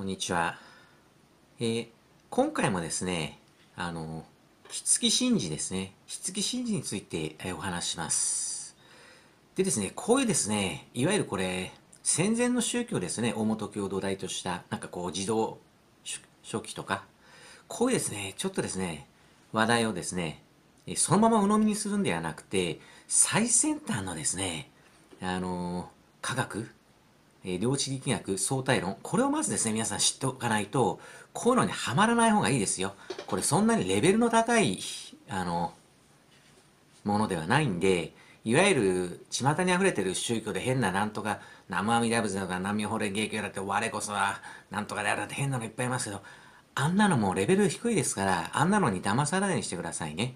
こんにちは。えー、今回もですね、あの、ひつき神事ですね。ひつき神事について、えー、お話します。でですね、こういうですね、いわゆるこれ、戦前の宗教ですね、大本教土台とした、なんかこう、児童書記とか、こういうですね、ちょっとですね、話題をですね、そのまま鵜呑みにするんではなくて、最先端のですね、あのー、科学、えー、量子力学相対論。これをまずですね、皆さん知っておかないと、こういうのにはまらない方がいいですよ。これそんなにレベルの高い、あの、ものではないんで、いわゆる巷に溢れてる宗教で変ななんとか、無阿弥陀仏だとか、南無法蓮華経だって、我こそは、なんとかであるって変なのいっぱいいますけど、あんなのもレベル低いですから、あんなのに騙されないようにしてくださいね。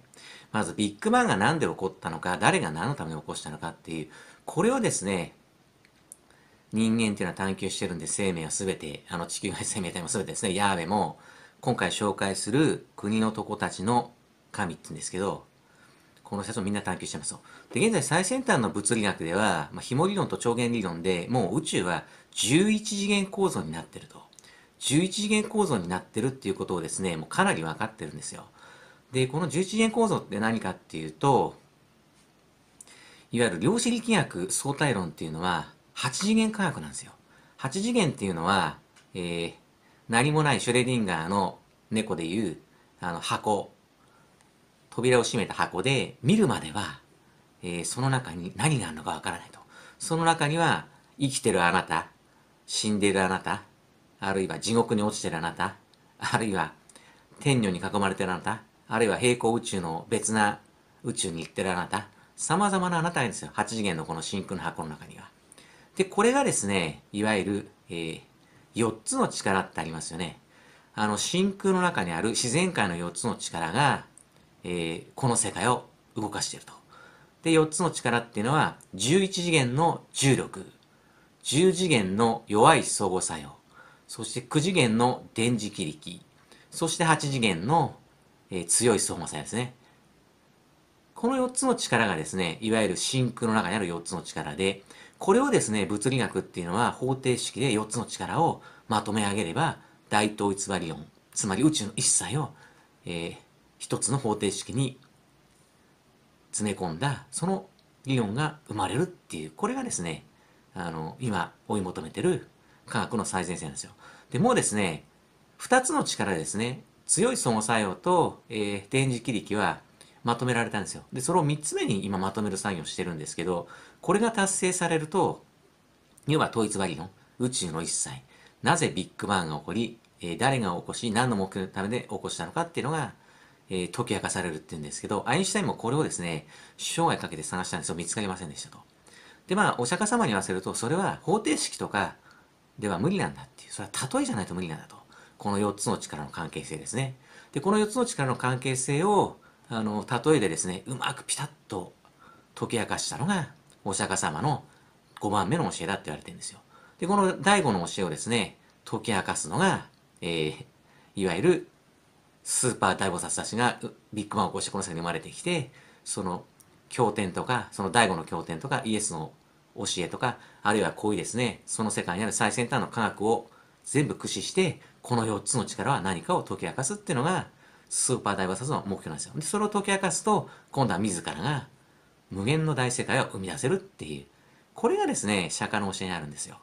まずビッグバンが何で起こったのか、誰が何のために起こしたのかっていう、これをですね、人間っていうのは探求してるんで生命は全てあの地球外生命体も全てですねヤーベも今回紹介する国のとこたちの神って言うんですけどこの説をみんな探求してますで現在最先端の物理学では、まあ、紐理論と超弦理論でもう宇宙は11次元構造になってると11次元構造になってるっていうことをですねもうかなり分かってるんですよでこの11次元構造って何かっていうといわゆる量子力学相対論っていうのは8次元科学なんですよ。8次元っていうのは、えー、何もないシュレディンガーの猫でいう、あの箱、扉を閉めた箱で見るまでは、えー、その中に何があるのかわからないと。その中には、生きてるあなた、死んでるあなた、あるいは地獄に落ちてるあなた、あるいは天女に囲まれてるあなた、あるいは平行宇宙の別な宇宙に行ってるあなた、様々なあなたがいるんですよ。8次元のこの真空の箱の中には。で、これがですね、いわゆる、えー、4つの力ってありますよね。あの、真空の中にある自然界の4つの力が、えー、この世界を動かしていると。で、4つの力っていうのは、11次元の重力、10次元の弱い相互作用、そして9次元の電磁気力、そして8次元の、えー、強い相互作用ですね。この4つの力がですね、いわゆる真空の中にある4つの力で、これをですね、物理学っていうのは方程式で4つの力をまとめ上げれば、大統一バリオン、つまり宇宙の一切を、えー、一つの方程式に詰め込んだ、その理論が生まれるっていう、これがですね、あの、今追い求めてる科学の最前線なんですよ。で、もうですね、2つの力ですね、強い相互作用と、えー、電磁気力はまとめられたんですよ。で、それを3つ目に今まとめる作業をしてるんですけど、これが達成されると、要は統一バリの宇宙の一切、なぜビッグバンが起こり、えー、誰が起こし、何の目的のためで起こしたのかっていうのが、えー、解き明かされるっていうんですけど、アインシュタインもこれをですね、生涯かけて探したんですよ。見つかりませんでしたと。で、まあ、お釈迦様に言わせると、それは方程式とかでは無理なんだっていう、それは例えじゃないと無理なんだと。この4つの力の関係性ですね。で、この4つの力の関係性を、あの例えでですねうまくピタッと解き明かしたのがお釈迦様の5番目の教えだって言われてるんですよ。でこの第5の教えをですね解き明かすのが、えー、いわゆるスーパー大菩薩たちがビッグバンを起こしてこの世に生まれてきてその経典とかその第5の経典とかイエスの教えとかあるいはこういうですねその世界にある最先端の科学を全部駆使してこの4つの力は何かを解き明かすっていうのがスーパー大菩薩の目標なんですよ。で、それを解き明かすと、今度は自らが無限の大世界を生み出せるっていう。これがですね、釈迦の教えにあるんですよ。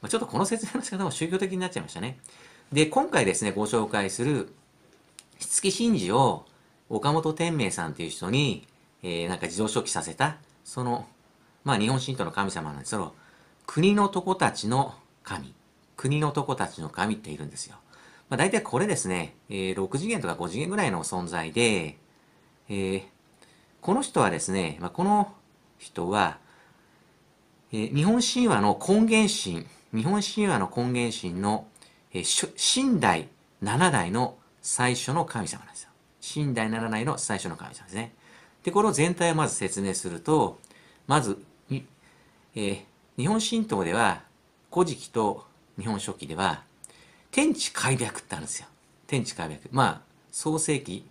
まあ、ちょっとこの説明の仕方も宗教的になっちゃいましたね。で、今回ですね、ご紹介する、しつき神事を岡本天明さんという人に、えー、なんか自動書記させた、その、まあ日本神道の神様なんですけど、国の男たちの神、国の男たちの神っているんですよ。まあ、大体これですね、えー、6次元とか5次元ぐらいの存在で、えー、この人はですね、まあ、この人は、えー、日本神話の根源神、日本神話の根源神の、えー、神代7代の最初の神様なんですよ。神代7代の最初の神様ですね。で、これを全体をまず説明すると、まず、えー、日本神道では、古事記と日本書紀では、天地開闢ってあるんですよ。天地開闢。まあ、創世記、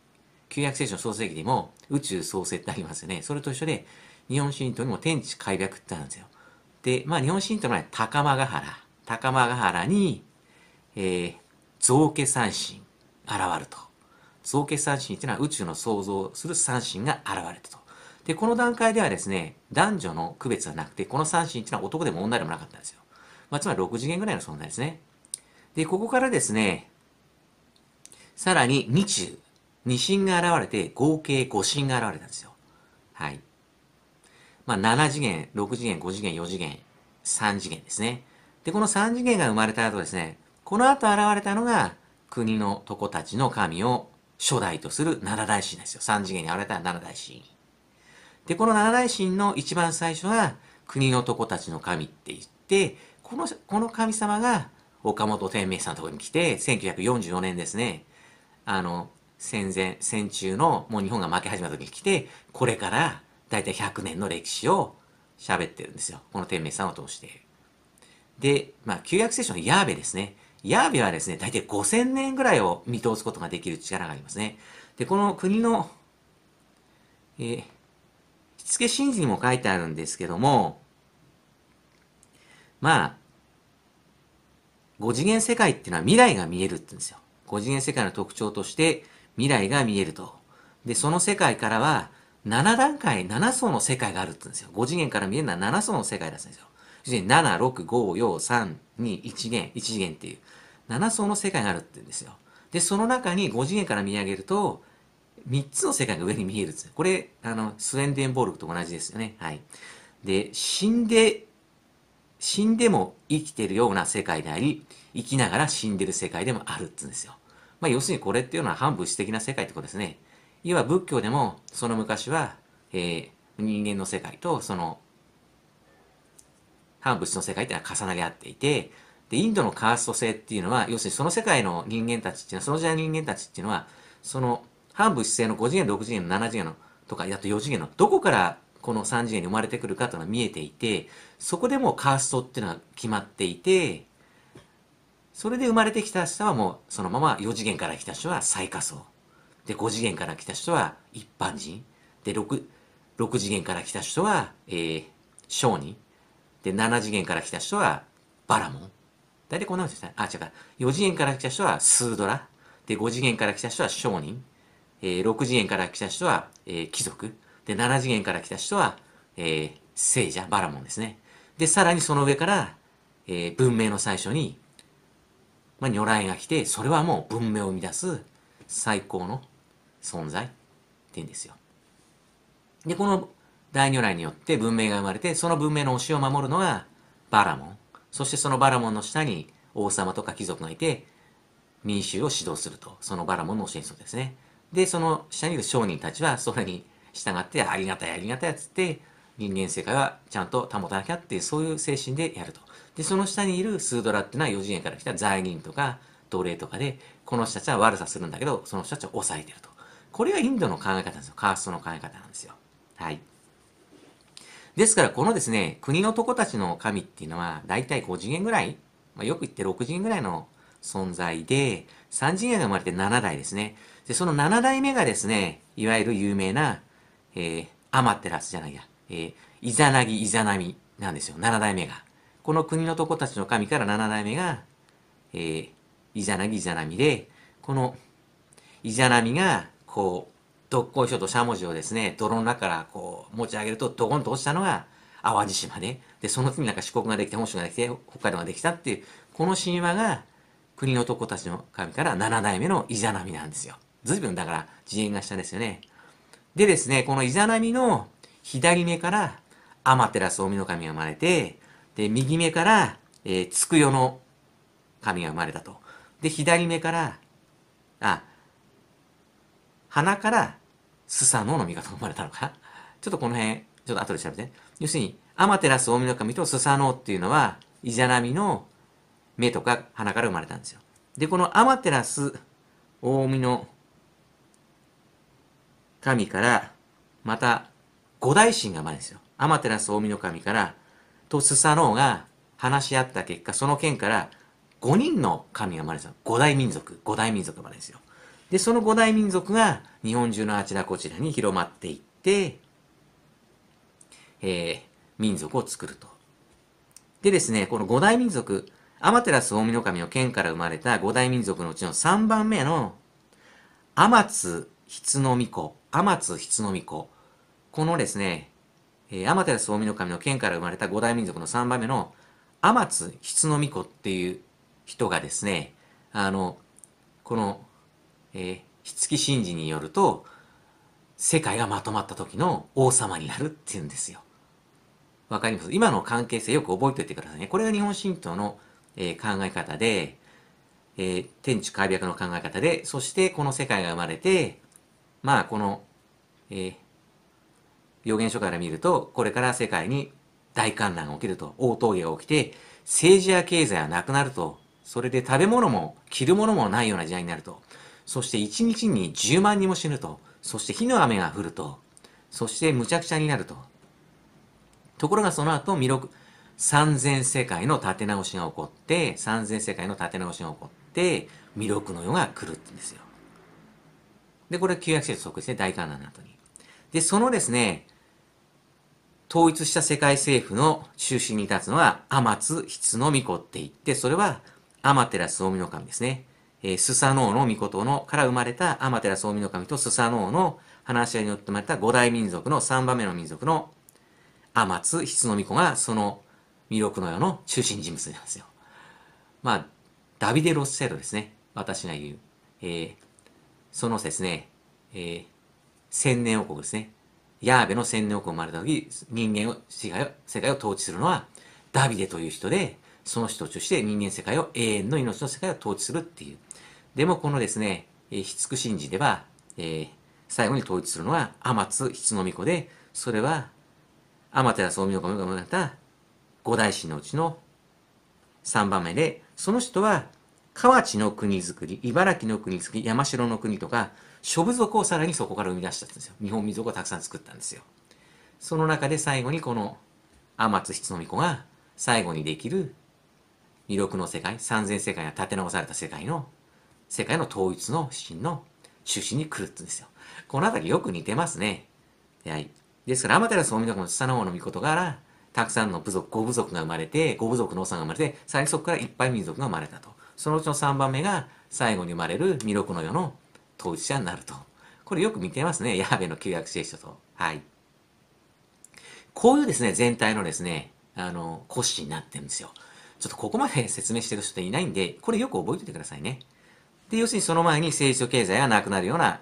旧約聖書の創世記にも宇宙創生ってありますよね。それと一緒で、日本神道にも天地開闢ってあるんですよ。で、まあ、日本神道の前、高間ヶ原。高間ヶ原に、えー、造形三神現ると。造形三神っていうのは宇宙の創造する三神が現れたと。で、この段階ではですね、男女の区別はなくて、この三神っていうのは男でも女でもなかったんですよ。まあ、つまり6次元ぐらいの存在ですね。で、ここからですね、さらに日中、二神が現れて、合計五神が現れたんですよ。はい。まあ、7次元、6次元、5次元、4次元、3次元ですね。で、この3次元が生まれた後ですね、この後現れたのが、国の床たちの神を初代とする七大神ですよ。3次元に現れた七大神。で、この七大神の一番最初が、国の床たちの神って言って、この、この神様が、岡本天明さんのところに来て、1944年ですね、あの、戦前、戦中の、もう日本が負け始めた時に来て、これから大体100年の歴史を喋ってるんですよ。この天明さんを通して。で、まあ、旧約聖書のヤーベですね。ヤーベはですね、大体5000年ぐらいを見通すことができる力がありますね。で、この国の、えー、しつけ神事にも書いてあるんですけども、まあ、5次元世界っていうのは未来が見えるって言うんですよ。5次元世界の特徴として未来が見えると。で、その世界からは7段階、7層の世界があるって言うんですよ。5次元から見えるのは7層の世界だすんですよ。7、6、5、4、3、2、1元、1次元っていう7層の世界があるって言うんですよ。で、その中に5次元から見上げると、3つの世界が上に見えるんです。これ、あの、スウェンデンボールと同じですよね。はい。で、死んで死んでも生きてるような世界であり、生きながら死んでる世界でもあるっつうんですよ。まあ、要するにこれっていうのは反物質的な世界ってことですね。いわば仏教でも、その昔は、えー、人間の世界と、その、反物質の世界っていうのは重なり合っていて、で、インドのカースト性っていうのは、要するにその世界の人間たちっていうのは、その時代の人間たちっていうのは、その、反物質性の5次元、6次元、7次元のとか、あと4次元の、どこからこの3次元に生まれてくるかというのは見えていて、そこでもうカーストっていうのは決まっていて、それで生まれてきた人はもうそのまま4次元から来た人は最下層。で、5次元から来た人は一般人。で、6、6次元から来た人は、えー、商人。で、7次元から来た人はバラモン。大体こんなことしたあ、違う4次元から来た人はスードラ。で、5次元から来た人は商人。えー、6次元から来た人は、えー、貴族。で、7次元から来た人は、えー、聖者、バラモンですね。で、さらにその上から、えー、文明の最初に、まあ、如来が来て、それはもう文明を生み出す最高の存在って言うんですよ。で、この大如来によって文明が生まれて、その文明の教えを守るのがバラモン。そしてそのバラモンの下に王様とか貴族がいて、民衆を指導すると。そのバラモンの教えにそうですね。で、その下にいる商人たちは、それに従ってありがたいありがたいっつって人間世界はちゃんと保たなきゃっていうそういう精神でやると。でその下にいるスードラっていうのは4次元から来た罪人とか奴隷とかでこの人たちは悪さするんだけどその人たちは抑えてると。これがインドの考え方ですよ。カーストの考え方なんですよ。はい。ですからこのですね国の男たちの神っていうのは大体5次元ぐらい、まあ、よく言って6次元ぐらいの存在で3次元が生まれて7代ですね。でその7代目がですねいわゆる有名なえー、アマテラスじゃないや、えー、イザナギイザナミなんですよ、7代目が。この国の男たちの神から7代目が、えー、イザナギイザナミで、このイザナミが、こう、どっこいしょとしゃもじをですね、泥の中からこう持ち上げるとドコンと落ちたのが淡路島で、で、その次なんか四国ができて、本州ができて、北海道ができたっていう、この神話が国の男たちの神から7代目のイザナミなんですよ。随分だから自演が下ですよね。でですね、このイザナミの左目からアマテラス大ミの神が生まれて、で、右目から、えー、つくよの神が生まれたと。で、左目から、あ、鼻からスサノオの実が生まれたのかちょっとこの辺、ちょっと後で調べて。要するに、アマテラス大ミの神とスサノオっていうのは、イザナミの目とか鼻から生まれたんですよ。で、このアマテラス大ミの神から、また、五大神が前ですよ。天照大海の神から、とスサノオが話し合った結果、その件から、5人の神が生まれた。五大民族、五大民族までですよ。で、その五大民族が日本中のあちらこちらに広まっていって、えー、民族を作ると。でですね、この五大民族、アマテラス大海の神の剣から生まれた五大民族のうちの3番目の、アマツ筆の巫天津筆の巫このですね、えー、天照大の神の剣から生まれた五大民族の3番目の天津筆の子っていう人がですね、あの、この、えー、筆記神事によると、世界がまとまった時の王様になるっていうんですよ。わかります今の関係性よく覚えておいてくださいね。これが日本神道の、えー、考え方で、えー、天地開闢の考え方で、そしてこの世界が生まれて、まあこの、えー、予言書から見るとこれから世界に大観覧が起きると大峠が起きて政治や経済はなくなるとそれで食べ物も着るものもないような時代になるとそして1日に10万人も死ぬとそして火の雨が降るとそしてむちゃくちゃになるとところがその後弥勒三千世界の立て直しが起こって三千世界の立て直しが起こって弥勒の世が来るんですよで、これは旧約聖書即ですね、大観覧の後に。で、そのですね、統一した世界政府の中心に立つのは、天津ツのミコって言って、それは、天照大御神ですね。えー、スサノオの女とのから生まれた天照大御神とスサノオの話し合いによって生まれた五大民族の三番目の民族の天津ツのミコが、その弥勒の世の中心人物なんですよ。まあ、ダビデ・ロッセロですね。私が言う。えー、そのですね、えー、千年王国ですね。ヤーベの千年王国生まれた時、人間を、世界を、世界を統治するのは、ダビデという人で、その人を中して人間世界を永遠の命の世界を統治するっていう。でもこのですね、えー、ひつく神事では、えー、最後に統一するのは、天津ひつのみこで、それは、天ミ大御ムが生まれた五大神のうちの三番目で、その人は河内の国づくり、茨城の国づくり、山城の国とか、諸部族をさらにそこから生み出したんですよ。日本民族をたくさん作ったんですよ。その中で最後にこの天津ひつのみ子が最後にできる魅力の世界、三千世界が立て直された世界の、世界の統一の指の中心に来るって言うんですよ。このあたりよく似てますね。はい。ですから、天照大美の子の王の御事から、たくさんの部族、五部族が生まれて、五部族の王さんが生まれて、最速からいっぱい民族が生まれたと。そのうちの3番目が最後に生まれる弥勒の世の当事者になると。これよく見てますね。ヤーベの旧約聖書と。はい。こういうですね、全体のですね、あの、骨子になってるんですよ。ちょっとここまで説明してる人っていないんで、これよく覚えておいてくださいね。で、要するにその前に政治と経済がなくなるような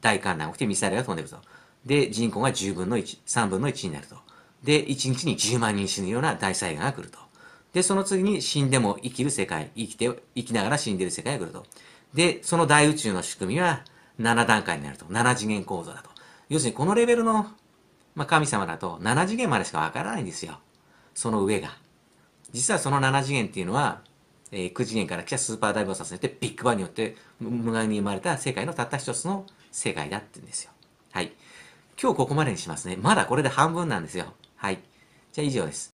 大観覧が起きてミサイルが飛んでると。で、人口が10分の1、3分の1になると。で、1日に10万人死ぬような大災害が来ると。で、その次に死んでも生きる世界、生きて、生きながら死んでる世界が来ると。で、その大宇宙の仕組みは7段階になると。7次元構造だと。要するにこのレベルの、まあ、神様だと7次元までしかわからないんですよ。その上が。実はその7次元っていうのは、えー、9次元から来たスーパーダイブをさせてビッグバンによって無害に生まれた世界のたった一つの世界だって言うんですよ。はい。今日ここまでにしますね。まだこれで半分なんですよ。はい。じゃあ以上です。